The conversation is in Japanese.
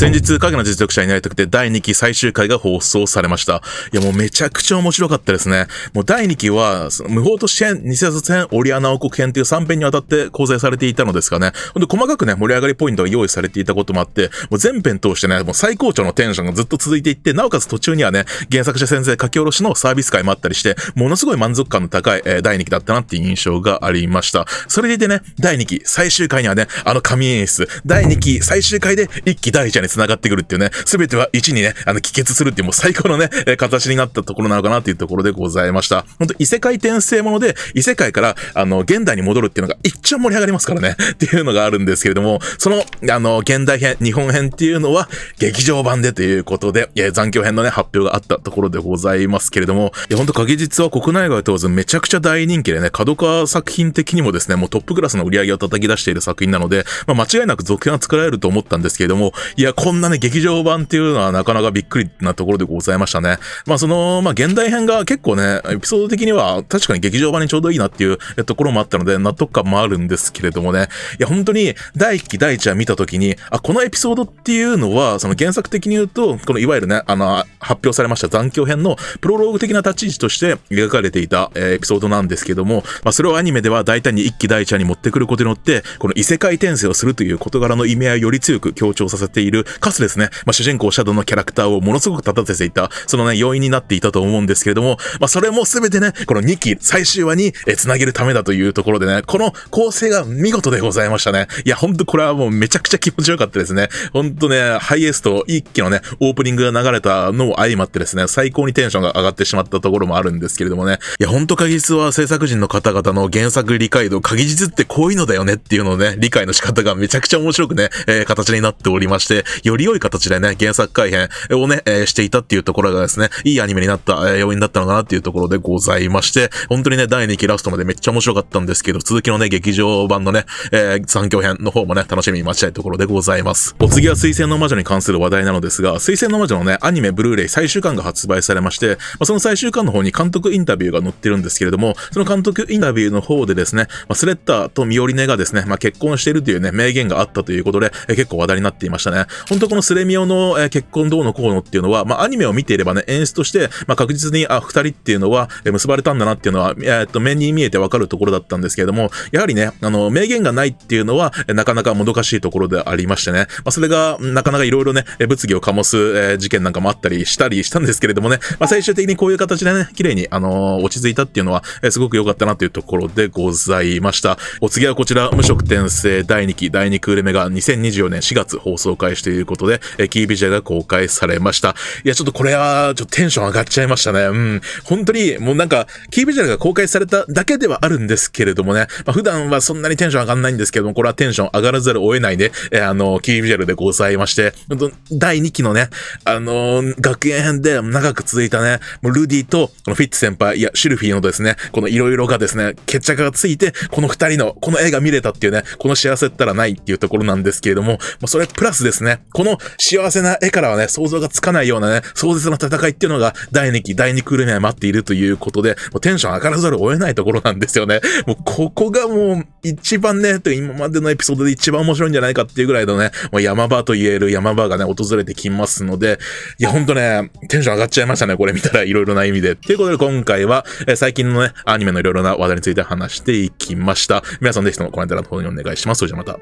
先日、影の実力者になりたくて第2期最終回が放送されました。いや、もうめちゃくちゃ面白かったですね。もう第2期は、無法都市編、偽札編、オリアナ王国編という3編にわたって構成されていたのですがね、ほんで、細かくね、盛り上がりポイントが用意されていたこともあって、もう全編通してね、もう最高潮のテンションがずっと続いていって、なおかつ途中にはね、原作者先生書き下ろしのサービス会もあったりして、ものすごい満足感の高い、えー、第2期だったなっていう印象がありました。それでいてね、第2期最終回にはね、あの神演出、第2期最終回で一期第1話にに繋がってくるっていうね、すべては1にね、あの、帰結するっていうもう最高のね、形になったところなのかなっていうところでございました。ほんと異世界転生もので、異世界から、あの、現代に戻るっていうのが一番盛り上がりますからね、っていうのがあるんですけれども、その、あの、現代編、日本編っていうのは、劇場版でということで、え残響編のね、発表があったところでございますけれども、いや、ほんと影実は国内外問わずめちゃくちゃ大人気でね、角川作品的にもですね、もうトップクラスの売り上げを叩き出している作品なので、まあ、間違いなく続編は作られると思ったんですけれども、いや、こんなね、劇場版っていうのはなかなかびっくりなところでございましたね。まあ、その、まあ、現代編が結構ね、エピソード的には確かに劇場版にちょうどいいなっていうところもあったので、納得感もあるんですけれどもね。いや、本当に、第1期、第1話見たときに、あ、このエピソードっていうのは、その原作的に言うと、このいわゆるね、あの、発表されました残響編のプロローグ的な立ち位置として描かれていた、えエピソードなんですけども、まあ、それをアニメでは大胆に1期、第1話に持ってくることによって、この異世界転生をするという事柄の意味合いをより強く強調させているかつですね、まあ、主人公シャドウのキャラクターをものすごく立たせていた、そのね、要因になっていたと思うんですけれども、まあ、それもすべてね、この2期、最終話に、え、繋げるためだというところでね、この構成が見事でございましたね。いや、ほんとこれはもうめちゃくちゃ気持ちよかったですね。ほんとね、ハイエースと1期のね、オープニングが流れたのを相まってですね、最高にテンションが上がってしまったところもあるんですけれどもね、いや、ほんと鍵実は制作人の方々の原作理解度、鍵実ってこういうのだよねっていうのをね、理解の仕方がめちゃくちゃ面白くね、えー、形になっておりまして、より良い形でね、原作改編をね、えー、していたっていうところがですね、いいアニメになった、え要因だったのかなっていうところでございまして、本当にね、第2期ラストまでめっちゃ面白かったんですけど、続きのね、劇場版のね、えー、残響編の方もね、楽しみに待ちたいところでございます。お次は水星の魔女に関する話題なのですが、水星の魔女のね、アニメ、ブルーレイ最終巻が発売されまして、まあ、その最終巻の方に監督インタビューが載ってるんですけれども、その監督インタビューの方でですね、まあ、スレッダーとミオリネがですね、まあ、結婚しているというね、名言があったということで、え結構話題になっていましたね。本当このスレミオの、結婚どうのこうのっていうのは、まあ、アニメを見ていればね、演出として、まあ、確実に、あ、二人っていうのは、結ばれたんだなっていうのは、えー、っと、面に見えてわかるところだったんですけれども、やはりね、あの、名言がないっていうのは、なかなかもどかしいところでありましてね、まあ、それが、なかなかいろいろね、物議を醸す、事件なんかもあったりしたりしたんですけれどもね、まあ、最終的にこういう形でね、綺麗に、あの落ち着いたっていうのは、すごく良かったなというところでございました。お次はこちら、無職転生第2期第2クール目が2024年4月放送開始というということで、えキービジュアルが公開されました。いや、ちょっとこれは、ちょっとテンション上がっちゃいましたね。うん。本当に、もうなんか、キービジュアルが公開されただけではあるんですけれどもね、まあ、普段はそんなにテンション上がんないんですけども、これはテンション上がらざるを得ないね、えあの、キービジュアルでございまして、第2期のね、あの学園編で長く続いたね、もうルディと、このフィッツ先輩、いや、シルフィーのですね、この色々がですね、決着がついて、この2人の、この映画見れたっていうね、この幸せったらないっていうところなんですけれども、まあ、それプラスですね、この幸せな絵からはね、想像がつかないようなね、壮絶な戦いっていうのが第2期、第2クールには待っているということで、もうテンション上がらざるを得ないところなんですよね。もうここがもう一番ね、今までのエピソードで一番面白いんじゃないかっていうぐらいのね、もう山場と言える山場がね、訪れてきますので、いやほんとね、テンション上がっちゃいましたね、これ見たらいろいろな意味で。ということで今回は、え最近のね、アニメのいろいろな話題について話していきました。皆さんぜひともコメント欄の方にお願いします。それじゃまた。